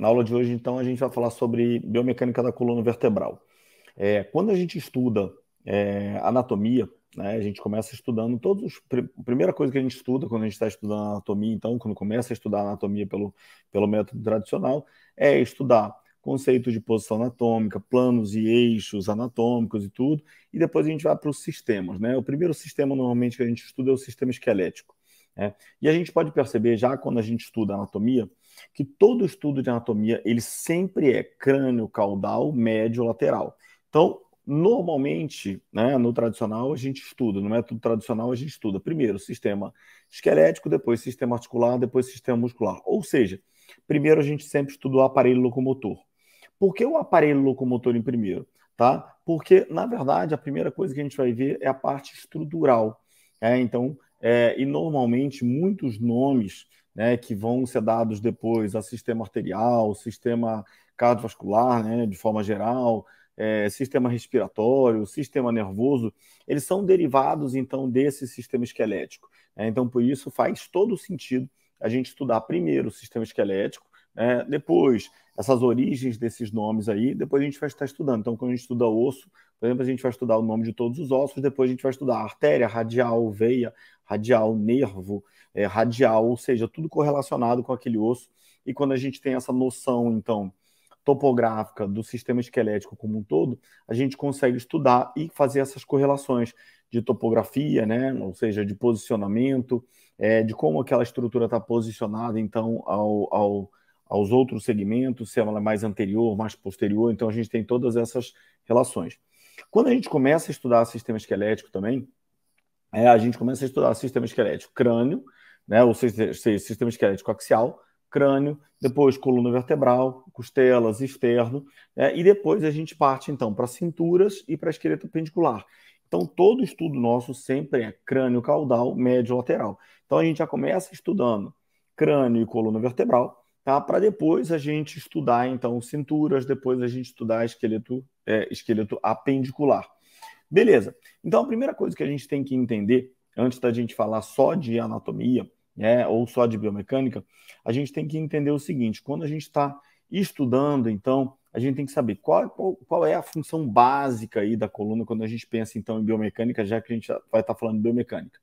Na aula de hoje, então, a gente vai falar sobre biomecânica da coluna vertebral. É, quando a gente estuda é, anatomia, né, a gente começa estudando todos os. A primeira coisa que a gente estuda quando a gente está estudando anatomia, então, quando começa a estudar anatomia pelo, pelo método tradicional, é estudar conceito de posição anatômica, planos e eixos anatômicos e tudo, e depois a gente vai para os sistemas. Né? O primeiro sistema normalmente que a gente estuda é o sistema esquelético. Né? E a gente pode perceber já quando a gente estuda anatomia que todo estudo de anatomia ele sempre é crânio, caudal, médio, lateral. Então, normalmente, né, no tradicional a gente estuda, no método tradicional a gente estuda primeiro sistema esquelético, depois sistema articular, depois sistema muscular. Ou seja, primeiro a gente sempre estuda o aparelho locomotor. Por que o aparelho locomotor em primeiro? Tá? Porque, na verdade, a primeira coisa que a gente vai ver é a parte estrutural. É, então, é, e normalmente muitos nomes né, que vão ser dados depois a sistema arterial, sistema cardiovascular, né, de forma geral, é, sistema respiratório, sistema nervoso, eles são derivados então desse sistema esquelético. Né? Então, por isso faz todo sentido a gente estudar primeiro o sistema esquelético, né? depois essas origens desses nomes aí, depois a gente vai estar estudando. Então, quando a gente estuda osso, por exemplo, a gente vai estudar o nome de todos os ossos, depois a gente vai estudar artéria, radial, veia, radial, nervo, é, radial, ou seja, tudo correlacionado com aquele osso. E quando a gente tem essa noção, então, topográfica do sistema esquelético como um todo, a gente consegue estudar e fazer essas correlações de topografia, né? ou seja, de posicionamento, é, de como aquela estrutura está posicionada, então, ao, ao, aos outros segmentos, se ela é mais anterior, mais posterior. Então, a gente tem todas essas relações. Quando a gente começa a estudar sistema esquelético também, é, a gente começa a estudar sistema esquelético crânio, né, ou seja, sistema esquelético axial, crânio, depois coluna vertebral, costelas, externo, né, e depois a gente parte então para cinturas e para esqueleto pendicular. Então, todo estudo nosso sempre é crânio caudal, médio lateral. Então, a gente já começa estudando crânio e coluna vertebral, tá? Para depois a gente estudar então cinturas, depois a gente estudar esqueleto, é, esqueleto apendicular. Beleza. Então a primeira coisa que a gente tem que entender antes da gente falar só de anatomia, né, ou só de biomecânica, a gente tem que entender o seguinte: quando a gente está estudando, então a gente tem que saber qual, qual, qual, é a função básica aí da coluna quando a gente pensa então em biomecânica, já que a gente vai estar tá falando de biomecânica.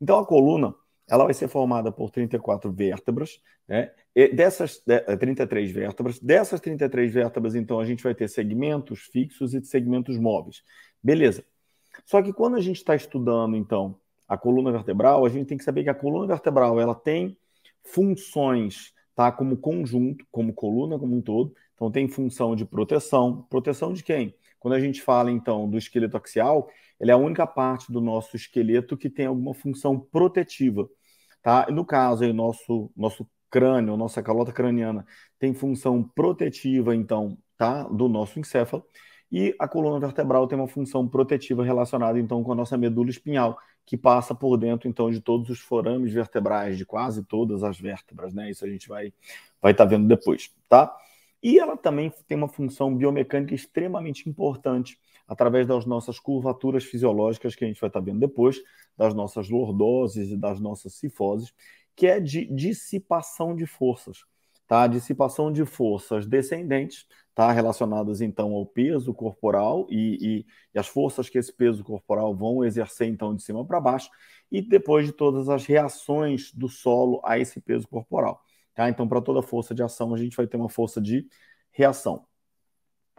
Então a coluna ela vai ser formada por 34 vértebras, né? E dessas de, né, é, 33 vértebras, dessas 33 vértebras, então a gente vai ter segmentos fixos e segmentos móveis. Beleza. Só que quando a gente está estudando, então, a coluna vertebral, a gente tem que saber que a coluna vertebral ela tem funções, tá? Como conjunto, como coluna como um todo. Então tem função de proteção. Proteção de quem? Quando a gente fala, então, do esqueleto axial, ele é a única parte do nosso esqueleto que tem alguma função protetiva. Tá? No caso, aí, nosso, nosso crânio, nossa calota craniana, tem função protetiva, então, tá? do nosso encéfalo. E a coluna vertebral tem uma função protetiva relacionada, então, com a nossa medula espinhal, que passa por dentro, então, de todos os forames vertebrais, de quase todas as vértebras, né? Isso a gente vai vai estar tá vendo depois, tá? E ela também tem uma função biomecânica extremamente importante através das nossas curvaturas fisiológicas, que a gente vai estar vendo depois, das nossas lordoses e das nossas cifoses, que é de dissipação de forças. Tá? Dissipação de forças descendentes, tá? relacionadas então ao peso corporal e, e, e as forças que esse peso corporal vão exercer então de cima para baixo, e depois de todas as reações do solo a esse peso corporal. Tá? Então, para toda força de ação, a gente vai ter uma força de reação.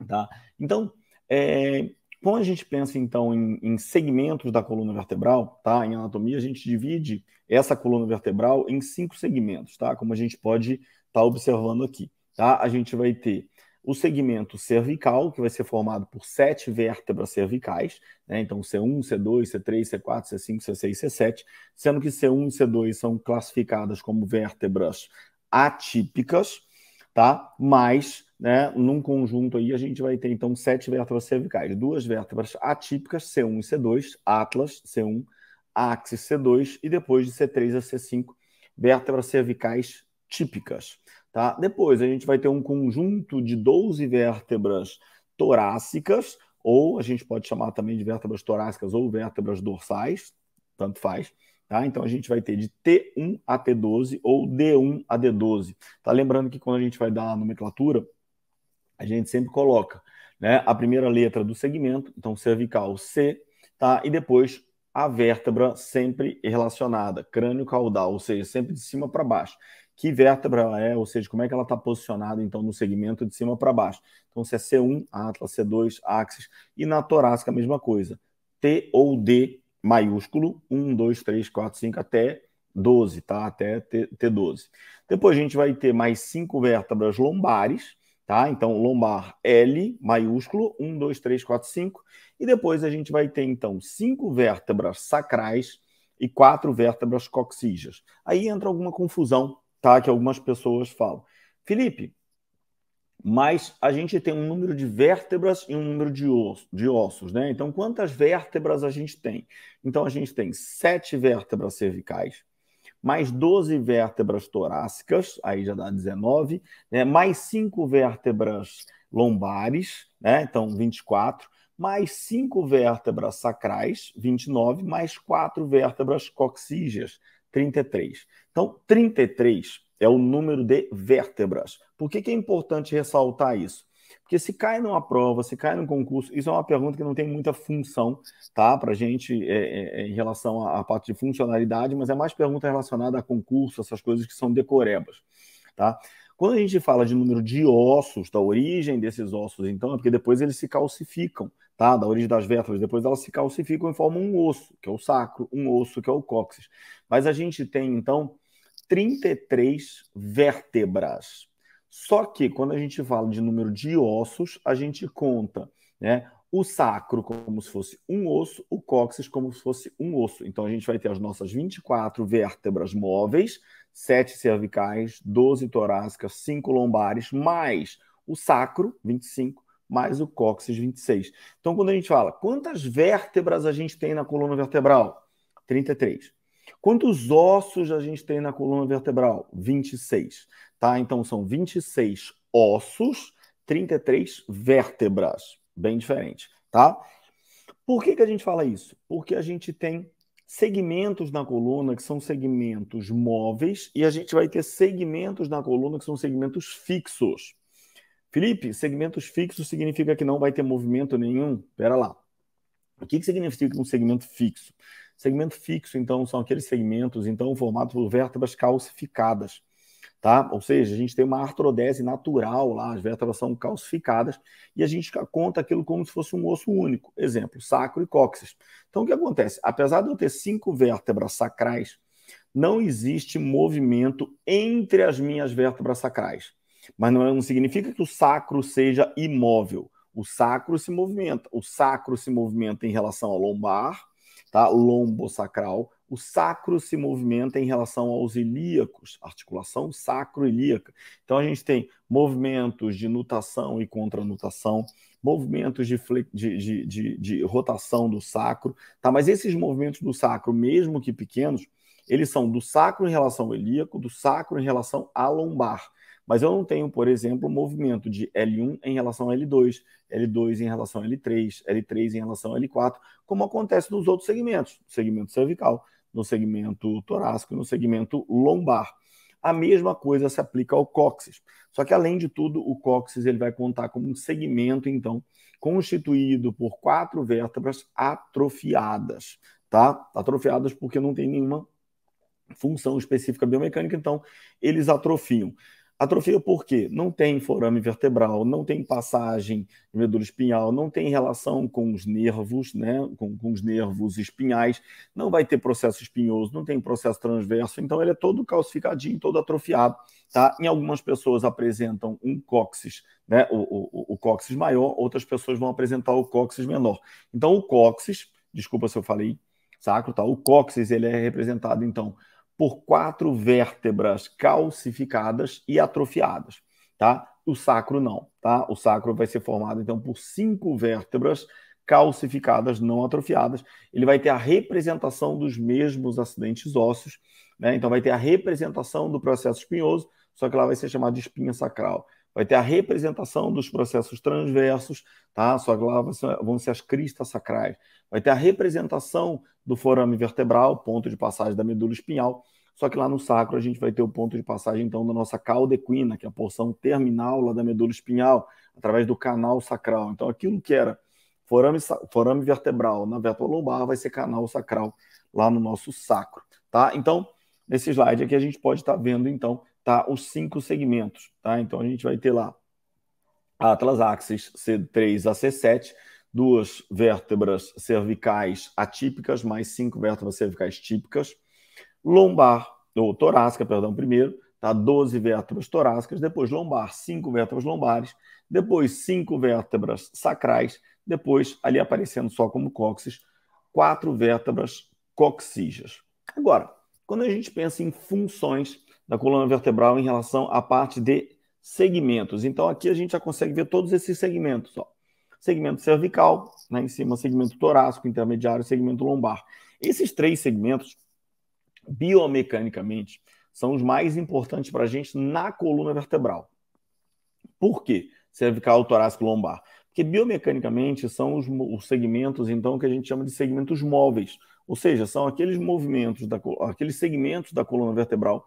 Tá? Então, é, quando a gente pensa então em, em, segmentos da coluna vertebral, tá? Em anatomia, a gente divide essa coluna vertebral em cinco segmentos, tá? Como a gente pode estar tá observando aqui, tá? A gente vai ter o segmento cervical, que vai ser formado por sete vértebras cervicais, né? então C1, C2, C3, C4, C5, C6, C7, sendo que C1 e C2 são classificadas como vértebras atípicas, tá? Mas, né, num conjunto aí a gente vai ter então sete vértebras cervicais, duas vértebras atípicas, C1 e C2, Atlas, C1, Axis C2 e depois de C3 a C5, vértebras cervicais típicas, tá? Depois a gente vai ter um conjunto de 12 vértebras torácicas, ou a gente pode chamar também de vértebras torácicas ou vértebras dorsais, tanto faz. Tá? Então a gente vai ter de T1 a T12 ou D1 a D12. Tá lembrando que quando a gente vai dar a nomenclatura, a gente sempre coloca né, a primeira letra do segmento, então cervical C, tá? e depois a vértebra sempre relacionada, crânio caudal, ou seja, sempre de cima para baixo. Que vértebra ela é, ou seja, como é que ela está posicionada então no segmento de cima para baixo. Então se é C1, Atlas, C2, Axis, e na torácica a mesma coisa. T ou D maiúsculo 1, 2, 3, 4, 5 até 12, tá? Até T12. Depois a gente vai ter mais cinco vértebras lombares, tá? Então, lombar L maiúsculo 1, 2, 3, 4, 5. E depois a gente vai ter, então, cinco vértebras sacrais e quatro vértebras coxígeas. Aí entra alguma confusão, tá? Que algumas pessoas falam. Felipe, mas a gente tem um número de vértebras e um número de, osso, de ossos, né? Então, quantas vértebras a gente tem? Então, a gente tem sete vértebras cervicais, mais 12 vértebras torácicas, aí já dá 19, né? mais cinco vértebras lombares, né? Então, 24, mais cinco vértebras sacrais, 29, mais quatro vértebras coxígeas, 33. Então, 33 é o número de vértebras. Por que, que é importante ressaltar isso? Porque se cai numa prova, se cai num concurso, isso é uma pergunta que não tem muita função, tá? Para gente é, é, é, em relação à, parte de funcionalidade, mas é mais pergunta relacionada a concurso, essas coisas que são decorebas, tá? Quando a gente fala de número de ossos, da origem desses ossos, então, é porque depois eles se calcificam, tá? Da origem das vértebras, depois elas se calcificam e formam um osso, que é o sacro, um osso, que é o cóccix. Mas a gente tem, então, 33 vértebras. Só que quando a gente fala de número de ossos, a gente conta né, o sacro como se fosse um osso, o cóccix como se fosse um osso. Então a gente vai ter as nossas 24 vértebras móveis, 7 cervicais, 12 torácicas, 5 lombares, mais o sacro, 25, mais o cóccix, 26. Então quando a gente fala quantas vértebras a gente tem na coluna vertebral? 33. Quantos ossos a gente tem na coluna vertebral? 26, tá? Então são 26 ossos, 33 vértebras, bem diferente, tá? Por que, que a gente fala isso? Porque a gente tem segmentos na coluna que são segmentos móveis e a gente vai ter segmentos na coluna que são segmentos fixos. Felipe, segmentos fixos significa que não vai ter movimento nenhum? Pera lá. O que, que significa um segmento fixo? Segmento fixo, então, são aqueles segmentos, então, formados por vértebras calcificadas, tá? Ou seja, a gente tem uma artrodese natural lá, as vértebras são calcificadas, e a gente conta aquilo como se fosse um osso único. Exemplo, sacro e cóccix. Então, o que acontece? Apesar de eu ter cinco vértebras sacrais, não existe movimento entre as minhas vértebras sacrais. Mas não, é, não significa que o sacro seja imóvel. O sacro se movimenta. O sacro se movimenta em relação ao lombar, tá? lombo sacral, o sacro se movimenta em relação aos ilíacos, articulação sacro-ilíaca. Então a gente tem movimentos de nutação e contranutação, movimentos de, de, de, de, rotação do sacro, tá? Mas esses movimentos do sacro, mesmo que pequenos, eles são do sacro em relação ao ilíaco, do sacro em relação à lombar. Mas eu não tenho, por exemplo, movimento de L1 em relação a L2, L2 em relação a L3, L3 em relação a L4, como acontece nos outros segmentos, no segmento cervical, no segmento torácico, no segmento lombar. A mesma coisa se aplica ao cóccix. Só que, além de tudo, o cóccix ele vai contar como um segmento, então, constituído por quatro vértebras atrofiadas, tá? Atrofiadas porque não tem nenhuma função específica biomecânica, então eles atrofiam. Atrofia por quê? Não tem forame vertebral, não tem passagem de medula espinhal, não tem relação com os nervos, né? Com, com, os nervos espinhais, não vai ter processo espinhoso, não tem processo transverso, então ele é todo calcificadinho, todo atrofiado. Tá? Em algumas pessoas apresentam um cóccix, né? o, o, o cóccix maior, outras pessoas vão apresentar o cóccix menor. Então o cóccix, desculpa se eu falei sacro, tá? o cóccix ele é representado, então, por quatro vértebras calcificadas e atrofiadas, tá? O sacro não, tá? O sacro vai ser formado então por cinco vértebras calcificadas não atrofiadas. Ele vai ter a representação dos mesmos acidentes ósseos, né? Então vai ter a representação do processo espinhoso, só que lá vai ser chamado de espinha sacral vai ter a representação dos processos transversos, tá? Só que lá vão ser as cristas sacrais. Vai ter a representação do forame vertebral, ponto de passagem da medula espinhal. Só que lá no sacro a gente vai ter o ponto de passagem, então, da nossa cauda equina, que é a porção terminal lá da medula espinhal, através do canal sacral. Então, aquilo que era forame, forame vertebral na vétula lombar vai ser canal sacral lá no nosso sacro, tá? Então, nesse slide aqui a gente pode estar tá vendo, então, tá, os cinco segmentos. Tá? Então a gente vai ter lá Atlas Axis C3 a C7, duas vértebras cervicais atípicas, mais cinco vértebras cervicais típicas, lombar, ou torácica, perdão, primeiro, tá? 12 vértebras torácicas, depois lombar, cinco vértebras lombares, depois cinco vértebras sacrais, depois ali aparecendo só como cóccix, quatro vértebras coxígeas. Agora, quando a gente pensa em funções da coluna vertebral em relação à parte de segmentos. Então aqui a gente já consegue ver todos esses segmentos. Ó. Segmento cervical, né, em cima, segmento torácico, intermediário, segmento lombar. Esses três segmentos, biomecanicamente, são os mais importantes para a gente na coluna vertebral. Por quê? Cervical, torácico, lombar. Porque biomecanicamente são os, os segmentos, então, que a gente chama de segmentos móveis. Ou seja, são aqueles movimentos, da, aqueles segmentos da coluna vertebral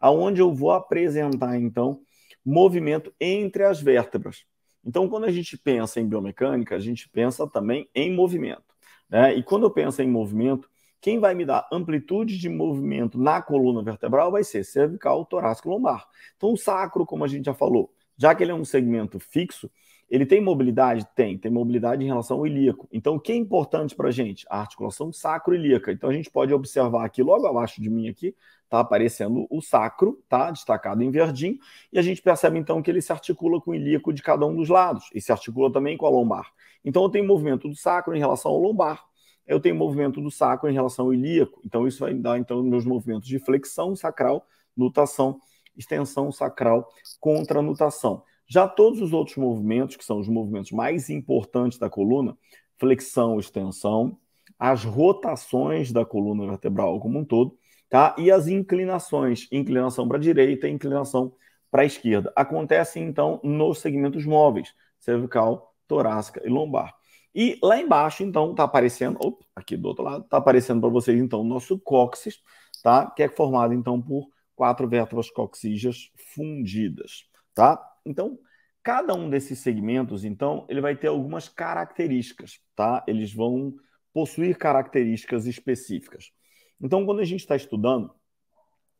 aonde eu vou apresentar então movimento entre as vértebras. Então, quando a gente pensa em biomecânica, a gente pensa também em movimento. Né? E quando eu penso em movimento, quem vai me dar amplitude de movimento na coluna vertebral vai ser cervical, torácico, lombar. Então, o sacro, como a gente já falou, já que ele é um segmento fixo, ele tem mobilidade? Tem, tem mobilidade em relação ao ilíaco. Então, o que é importante para a gente? A articulação sacro-ilíaca. Então, a gente pode observar aqui, logo abaixo de mim aqui, está aparecendo o sacro, tá? Destacado em verdinho, e a gente percebe então que ele se articula com o ilíaco de cada um dos lados, e se articula também com a lombar. Então, eu tenho movimento do sacro em relação ao lombar, eu tenho movimento do sacro em relação ao ilíaco. Então, isso vai dar então meus movimentos de flexão sacral, nutação, extensão sacral, contranutação. Já todos os outros movimentos, que são os movimentos mais importantes da coluna, flexão, extensão, as rotações da coluna vertebral como um todo, tá? E as inclinações, inclinação para a direita e inclinação para a esquerda. Acontecem então nos segmentos móveis, cervical, torácica e lombar. E lá embaixo, então, está aparecendo, opa, aqui do outro lado, está aparecendo para vocês, então, o nosso cóccix, tá? Que é formado, então, por quatro vértebras coxígeas fundidas, tá? Então, cada um desses segmentos, então, ele vai ter algumas características, tá? Eles vão possuir características específicas. Então, quando a gente está estudando,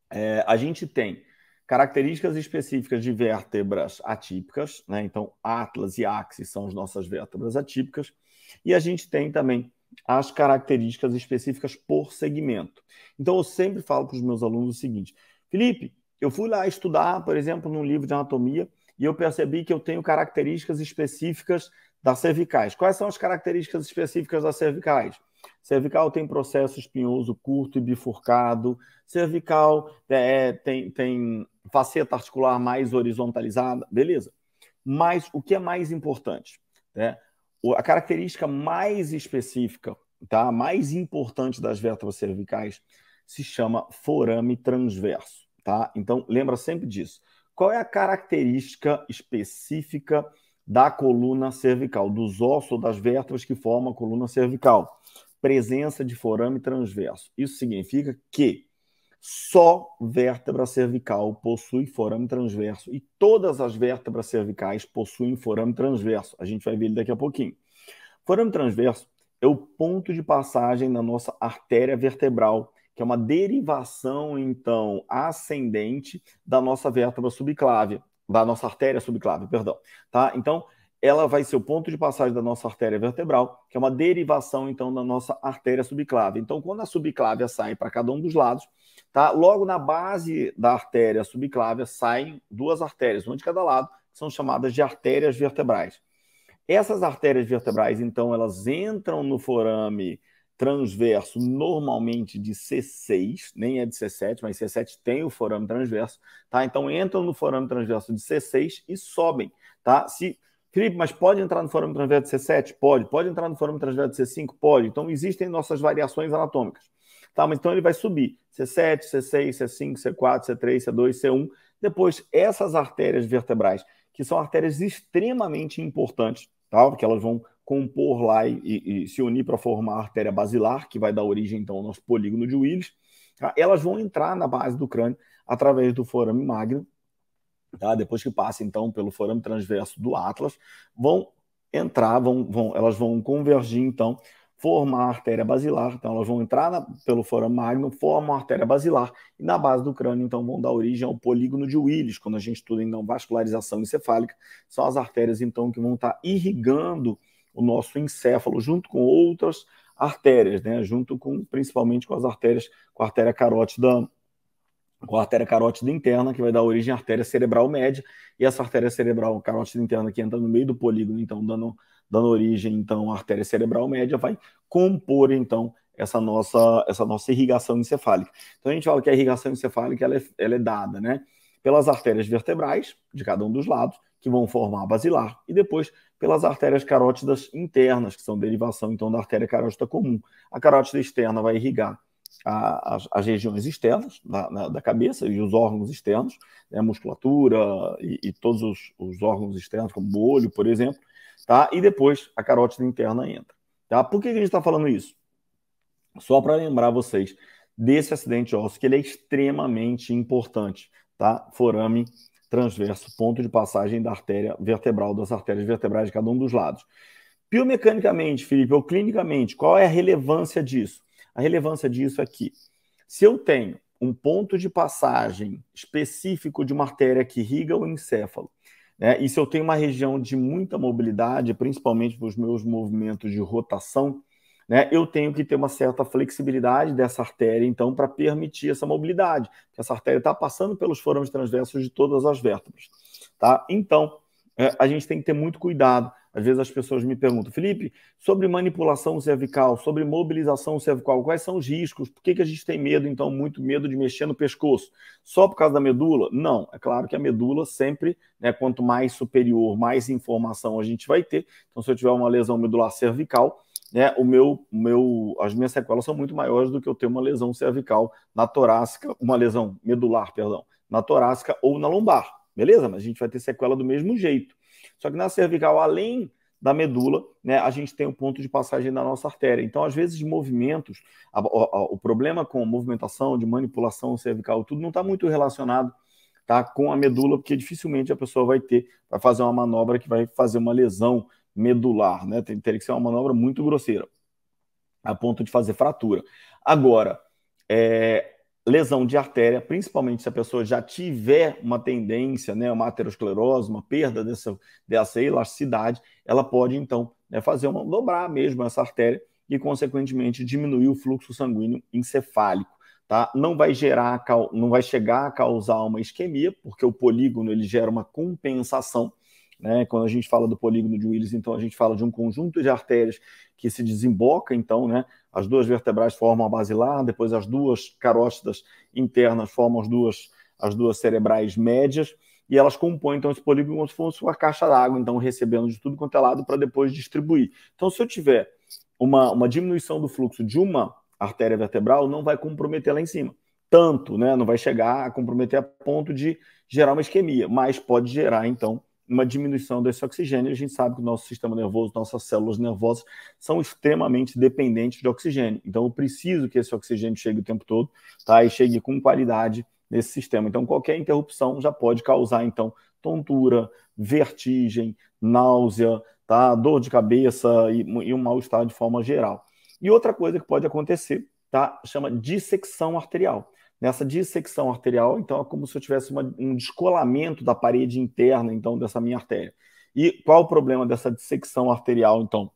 é, a gente tem características específicas de vértebras atípicas, né? Então, atlas e axis são as nossas vértebras atípicas, e a gente tem também as características específicas por segmento. Então, eu sempre falo para os meus alunos o seguinte: Felipe, eu fui lá estudar, por exemplo, num livro de anatomia e eu percebi que eu tenho características específicas das cervicais. Quais são as características específicas das cervicais? Cervical tem processo espinhoso curto e bifurcado. Cervical é, é tem, tem faceta articular mais horizontalizada, beleza. Mas o que é mais importante? Né? A característica mais específica, tá? mais importante das vértebras cervicais se chama forame transverso. Tá? Então, lembra sempre disso. Qual é a característica específica da coluna cervical, dos ossos ou das vértebras que formam a coluna cervical? Presença de forame transverso. Isso significa que só vértebra cervical possui forame transverso e todas as vértebras cervicais possuem forame transverso. A gente vai ver ele daqui a pouquinho. Forame transverso é o ponto de passagem da nossa artéria vertebral que é uma derivação, então, ascendente da nossa vértebra subclávia, da nossa artéria subclávia, perdão. Tá? Então, ela vai ser o ponto de passagem da nossa artéria vertebral, que é uma derivação, então, da nossa artéria subclávia. Então, quando a subclávia sai para cada um dos lados, tá? logo na base da artéria subclávia saem duas artérias, uma de cada lado, que são chamadas de artérias vertebrais. Essas artérias vertebrais, então, elas entram no forame transverso normalmente de C6, nem é de C7, mas C7 tem o forame transverso, tá? Então entram no forame transverso de C6 e sobem, tá? Se Felipe, mas pode entrar no forame transverso de C7? Pode. Pode entrar no forame transverso de C5? Pode. Então existem nossas variações anatômicas. Tá, mas então ele vai subir C7, C6, C5, C4, C3, C2, C1. Depois, essas artérias vertebrais, que são artérias extremamente importantes, tá? porque elas vão compor lá e, e se unir para formar a artéria basilar, que vai dar origem então ao nosso polígono de Willis, tá? elas vão entrar na base do crânio através do forame magno, tá? depois que passa então pelo forame transverso do Atlas, vão entrar, vão, vão, elas vão convergir então, formar a artéria basilar, então elas vão entrar na, pelo forame magno, formam a artéria basilar, e na base do crânio então vão dar origem ao polígono de Willis, quando a gente estuda então vascularização encefálica, são as artérias então que vão estar tá irrigando o nosso encéfalo, junto com outras artérias, né? junto com principalmente com as artérias, com a artéria carótida, com a artéria carótida interna, que vai dar origem à artéria cerebral média, e essa artéria cerebral carótida interna que entra no meio do polígono, então dando, dando origem então à artéria cerebral média, vai compor então essa nossa, essa nossa irrigação encefálica. Então a gente fala que a irrigação encefálica ela é, ela é dada né, pelas artérias vertebrais de cada um dos lados, que vão formar a basilar, e depois pelas artérias carótidas internas, que são derivação então da artéria carótida comum. A carótida externa vai irrigar a, as, as, regiões externas na, da cabeça e os órgãos externos, né, musculatura e, e todos os, os, órgãos externos, como o olho, por exemplo, tá? e depois a carótida interna entra. Tá? Por que, que a gente está falando isso? Só para lembrar vocês desse acidente ósseo, que ele é extremamente importante, tá? Forame transverso, ponto de passagem da artéria vertebral, das artérias vertebrais de cada um dos lados. Biomecanicamente, Felipe, ou clinicamente, qual é a relevância disso? A relevância disso é que, se eu tenho um ponto de passagem específico de uma artéria que irriga o encéfalo, né, e se eu tenho uma região de muita mobilidade, principalmente para os meus movimentos de rotação, né? Eu tenho que ter uma certa flexibilidade dessa artéria, então, para permitir essa mobilidade, Que essa artéria está passando pelos forames transversos de todas as vértebras. Tá? Então, é, a gente tem que ter muito cuidado. Às vezes as pessoas me perguntam, Felipe, sobre manipulação cervical, sobre mobilização cervical, quais são os riscos? Por que, que a gente tem medo, então, muito medo de mexer no pescoço? Só por causa da medula? Não, é claro que a medula sempre, né, quanto mais superior, mais informação a gente vai ter. Então, se eu tiver uma lesão medular cervical, né, o meu, meu, as minhas sequelas são muito maiores do que eu ter uma lesão cervical na torácica, uma lesão medular, perdão, na torácica ou na lombar, beleza? Mas a gente vai ter sequela do mesmo jeito. Só que na cervical, além da medula, né, a gente tem o um ponto de passagem da nossa artéria. Então, às vezes, movimentos, a, a, o problema com movimentação, de manipulação cervical, tudo não está muito relacionado tá, com a medula, porque dificilmente a pessoa vai ter, vai fazer uma manobra que vai fazer uma lesão medular, né? teria que ser uma manobra muito grosseira, a ponto de fazer fratura. Agora, é, lesão de artéria, principalmente se a pessoa já tiver uma tendência, né, uma aterosclerose, uma perda dessa, dessa elasticidade, ela pode então né, fazer uma dobrar mesmo essa artéria e consequentemente diminuir o fluxo sanguíneo encefálico, tá? Não vai gerar, não vai chegar a causar uma isquemia, porque o polígono ele gera uma compensação né? Quando a gente fala do polígono de Willis, então a gente fala de um conjunto de artérias que se desemboca, então, né? as duas vertebrais formam a basilar, depois as duas carótidas internas formam as duas, as duas cerebrais médias, e elas compõem então esse polígono como se fosse uma caixa d'água, então recebendo de tudo quanto é lado para depois distribuir. Então, se eu tiver uma, uma diminuição do fluxo de uma artéria vertebral, não vai comprometer lá em cima. Tanto, né? Não vai chegar a comprometer a ponto de gerar uma isquemia, mas pode gerar, então, uma diminuição desse oxigênio. A gente sabe que o nosso sistema nervoso, nossas células nervosas são extremamente dependentes de oxigênio. Então, eu preciso que esse oxigênio chegue o tempo todo, tá? E chegue com qualidade nesse sistema. Então, qualquer interrupção já pode causar, então, tontura, vertigem, náusea, tá? Dor de cabeça e, e um mal-estar de forma geral. E outra coisa que pode acontecer, tá? Chama dissecção arterial nessa dissecção arterial, então é como se eu tivesse uma, um descolamento da parede interna, então, dessa minha artéria. E qual o problema dessa dissecção arterial, então?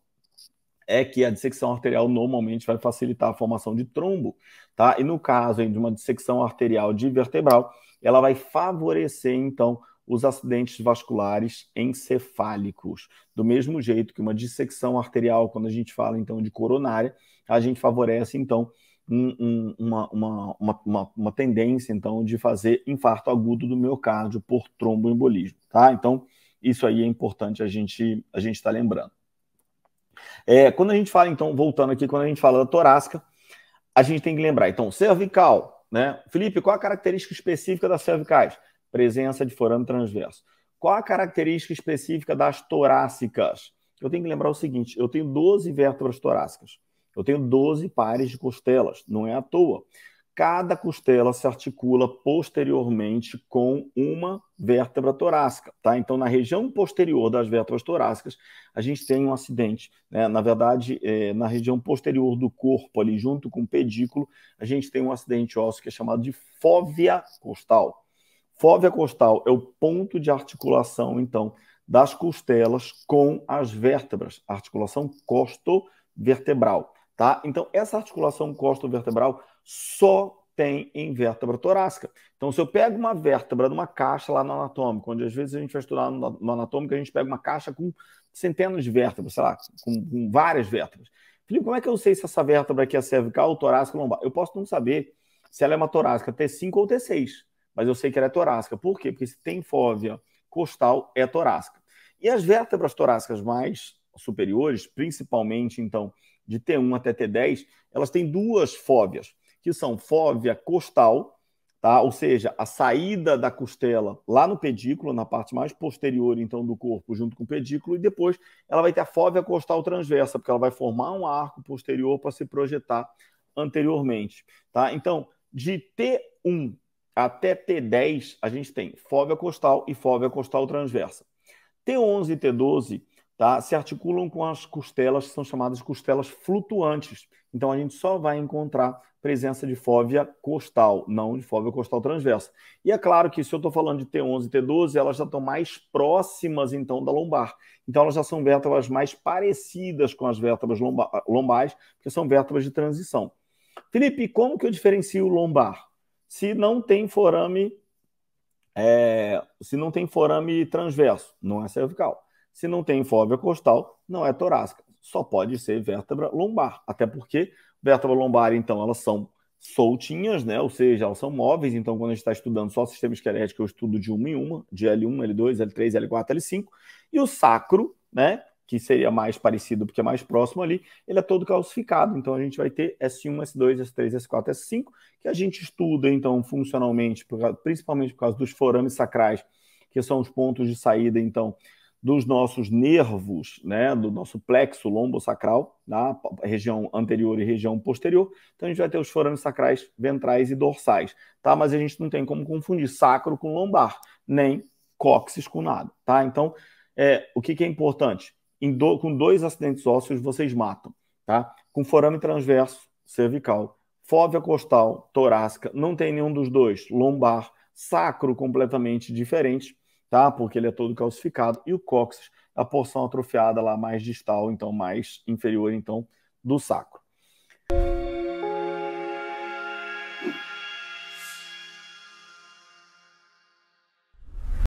É que a dissecção arterial normalmente vai facilitar a formação de trombo, tá? E no caso hein, de uma dissecção arterial de vertebral, ela vai favorecer, então, os acidentes vasculares encefálicos. Do mesmo jeito que uma dissecção arterial, quando a gente fala, então, de coronária, a gente favorece, então, um, uma, uma, uma, uma, tendência, então, de fazer infarto agudo do miocárdio por tromboembolismo, tá? Então, isso aí é importante a gente a gente estar tá lembrando. É, quando a gente fala, então, voltando aqui, quando a gente fala da torácica, a gente tem que lembrar, então, cervical, né? Felipe, qual a característica específica das cervicais? Presença de forame transverso. Qual a característica específica das torácicas? Eu tenho que lembrar o seguinte, eu tenho 12 vértebras torácicas. Eu tenho 12 pares de costelas, não é à toa. Cada costela se articula posteriormente com uma vértebra torácica, tá? Então, na região posterior das vértebras torácicas, a gente tem um acidente, né? Na verdade, é, na região posterior do corpo, ali junto com o pedículo, a gente tem um acidente ósseo que é chamado de fóvea costal. Fóvea costal é o ponto de articulação, então, das costelas com as vértebras, articulação costovertebral. Tá? Então, essa articulação costo-vertebral só tem em vértebra torácica. Então, se eu pego uma vértebra de uma caixa lá no anatômico, onde às vezes a gente vai estudar no anatômico, a gente pega uma caixa com centenas de vértebras, sei lá, com, com várias vértebras. Felipe, como é que eu sei se essa vértebra aqui é cervical, torácica ou lombar? Eu posso não saber se ela é uma torácica T5 ou T6, mas eu sei que ela é torácica. Por quê? Porque se tem fóvea costal, é torácica. E as vértebras torácicas mais superiores, principalmente então de T1 até T10, elas têm duas fóvias, que são fóvea costal, tá? ou seja, a saída da costela lá no pedículo, na parte mais posterior então do corpo, junto com o pedículo, e depois ela vai ter a fóvea costal transversa, porque ela vai formar um arco posterior para se projetar anteriormente. Tá? Então, de T1 até T10, a gente tem fóvea costal e fóvea costal transversa. T11 e T12 tá? se articulam com as costelas, que são chamadas de costelas flutuantes. Então, a gente só vai encontrar presença de fóvea costal, não de fóvea costal transversa. E é claro que, se eu estou falando de T11 e T12, elas já estão mais próximas, então, da lombar. Então, elas já são vértebras mais parecidas com as vértebras lomba lombais, porque são vértebras de transição. Felipe, como que eu diferencio o lombar? Se não tem forame, é... se não tem forame transverso, não é cervical. Se não tem fóvea costal, não é torácica. Só pode ser vértebra lombar. Até porque vértebra lombar, então, elas são soltinhas, né? Ou seja, elas são móveis. Então, quando a gente está estudando só o sistema esquelético, eu estudo de uma em uma, de L1, L2, L3, L4, L5. E o sacro, né? Que seria mais parecido porque é mais próximo ali, ele é todo calcificado. Então a gente vai ter S1, S2, S3, S4, S5, que a gente estuda então funcionalmente, principalmente por causa dos forames sacrais, que são os pontos de saída então dos nossos nervos, né, do nosso plexo lombo-sacral, na tá? região anterior e região posterior. Então a gente vai ter os forames sacrais, ventrais e dorsais, tá? Mas a gente não tem como confundir sacro com lombar, nem cóccix com nada, tá? Então, é, o que, que é importante? Do, com dois acidentes ósseos vocês matam, tá? Com forame transverso, cervical, fóvea costal, torácica, não tem nenhum dos dois, lombar, sacro completamente diferente tá? Porque ele é todo calcificado. E o cóccix, a porção atrofiada lá mais distal, então mais inferior então do sacro.